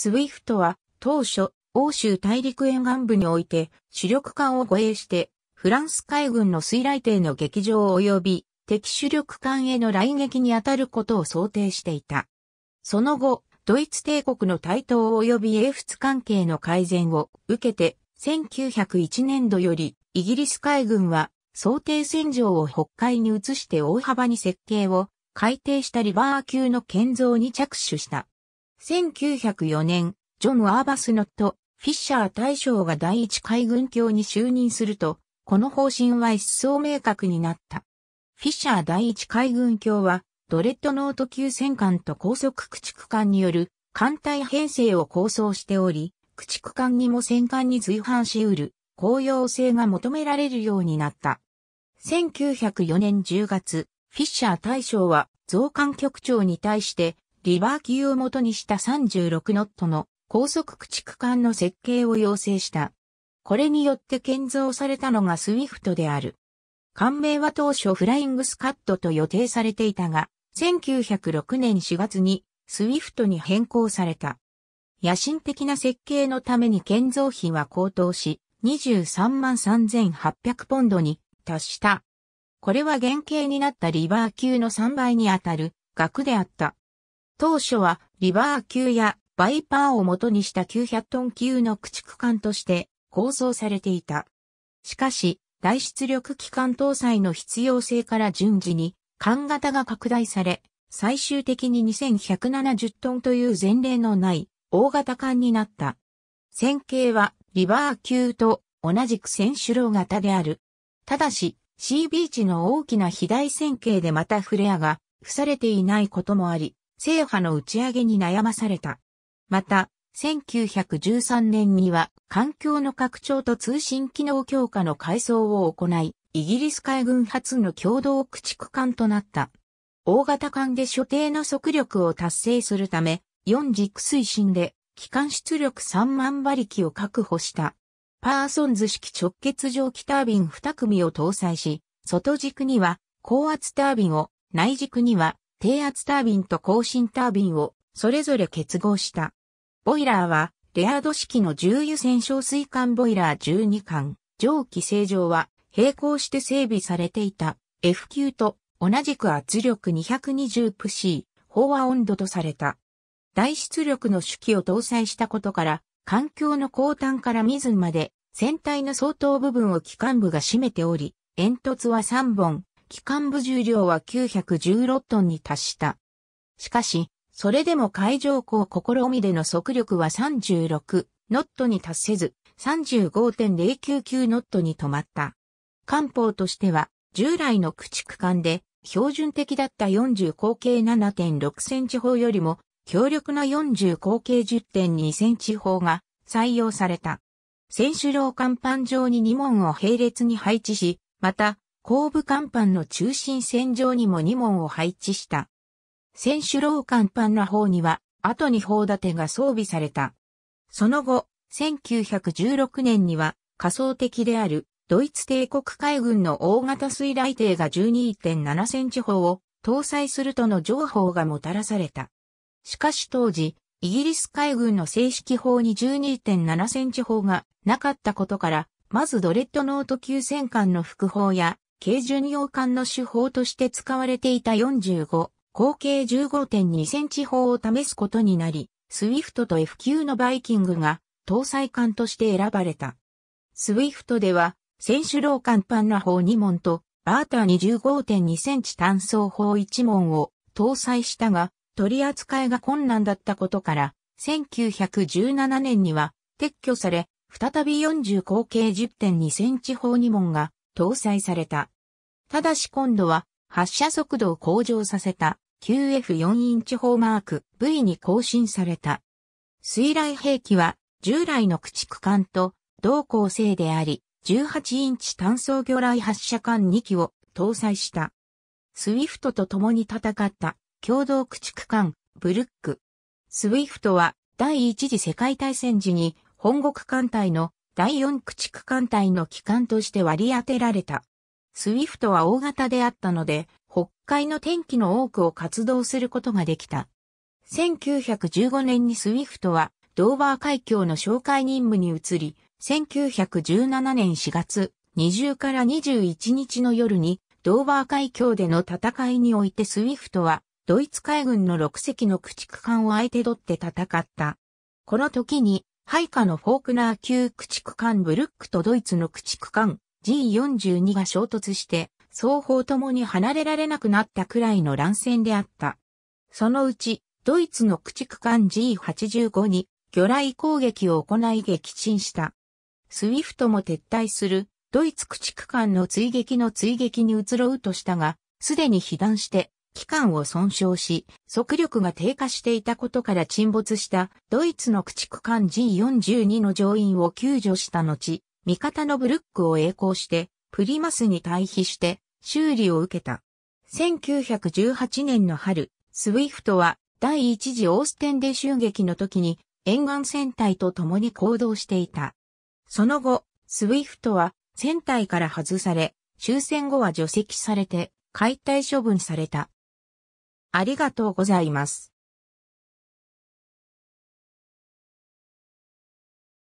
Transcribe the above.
スウィフトは当初欧州大陸沿岸部において主力艦を護衛してフランス海軍の水雷艇の劇場及び敵主力艦への雷撃に当たることを想定していた。その後、ドイツ帝国の台頭及び英仏関係の改善を受けて1901年度よりイギリス海軍は想定戦場を北海に移して大幅に設計を改定したリバー級の建造に着手した。1904年、ジョン・アーバスノット・フィッシャー大将が第一海軍卿に就任すると、この方針は一層明確になった。フィッシャー第一海軍卿は、ドレッドノート級戦艦と高速駆逐艦による艦隊編成を構想しており、駆逐艦にも戦艦に随伴し得る、公用性が求められるようになった。1904年10月、フィッシャー大将は増艦局長に対してリバー級を元にした36ノットの高速駆逐艦の設計を要請した。これによって建造されたのがスウィフトである。艦名は当初フライングスカットと予定されていたが、1906年4月にスウィフトに変更された。野心的な設計のために建造費は高騰し、23万3800ポンドに達した。これは原型になったリバー級の3倍にあたる額であった。当初はリバー級やバイパーを元にした900トン級の駆逐艦として構想されていた。しかし、大出力機関搭載の必要性から順次に、艦型が拡大され、最終的に2170トンという前例のない大型艦になった。線型はリバー級と同じく千種楼型である。ただし、シービーチの大きな肥大線形でまたフレアが付されていないこともあり、制覇の打ち上げに悩まされた。また、1913年には環境の拡張と通信機能強化の改装を行い、イギリス海軍初の共同駆逐艦となった。大型艦で所定の速力を達成するため、4軸推進で機関出力3万馬力を確保した。パーソンズ式直結蒸気タービン2組を搭載し、外軸には高圧タービンを、内軸には低圧タービンと高進タービンをそれぞれ結合した。ボイラーはレアード式の重油洗浄水管ボイラー12管、蒸気正常は並行して整備されていた F 級と同じく圧力220プシー、飽和温度とされた。大出力の手記を搭載したことから、環境の後端から水まで、船体の相当部分を機関部が占めており、煙突は3本、機関部重量は916トンに達した。しかし、それでも海上港試みでの速力は36ノットに達せず、35.099ノットに止まった。艦砲としては、従来の駆逐艦で、標準的だった40口径7.6センチ砲よりも、強力な40口径10.2センチ砲が採用された。選手楼甲板上に2門を並列に配置し、また、後部甲板の中心線上にも2門を配置した。選手楼甲板の方には、後に砲立てが装備された。その後、1916年には、仮想的である、ドイツ帝国海軍の大型水雷艇が12.7センチ砲を搭載するとの情報がもたらされた。しかし当時、イギリス海軍の正式砲に12.7センチ砲がなかったことから、まずドレッドノート級戦艦の副砲や軽巡洋艦の手法として使われていた45、口径15.2センチ砲を試すことになり、スウィフトと F 級のバイキングが搭載艦として選ばれた。スウィフトでは、選手老艦パンナ砲2門と、バーター25.2センチ単装砲1門を搭載したが、取り扱いが困難だったことから、1917年には撤去され、再び40口径10.2センチ砲2門が搭載された。ただし今度は発射速度を向上させた QF4 インチーマーク V に更新された。水雷兵器は従来の駆逐艦と同構成であり、18インチ単装魚雷発射艦2機を搭載した。スウィフトと共に戦った共同駆逐艦ブルック。スウィフトは第一次世界大戦時に本国艦隊の第四駆逐艦隊の機関として割り当てられた。スウィフトは大型であったので、北海の天気の多くを活動することができた。1915年にスウィフトは、ドーバー海峡の紹介任務に移り、1917年4月20から21日の夜に、ドーバー海峡での戦いにおいてスウィフトは、ドイツ海軍の6隻の駆逐艦を相手取って戦った。この時に、配下のフォークナー級駆逐艦ブルックとドイツの駆逐艦 G42 が衝突して、双方ともに離れられなくなったくらいの乱戦であった。そのうち、ドイツの駆逐艦 G85 に魚雷攻撃を行い撃沈した。スウィフトも撤退するドイツ駆逐艦の追撃の追撃に移ろうとしたが、すでに被弾して機関を損傷し、速力が低下していたことから沈没したドイツの駆逐艦 G42 の乗員を救助した後、味方のブルックを栄光して、プリマスに退避して修理を受けた。1918年の春、スウィフトは第一次オーステンで襲撃の時に沿岸戦隊と共に行動していた。その後、スウィフトは船体から外され、終戦後は除籍されて解体処分された。ありがとうございます。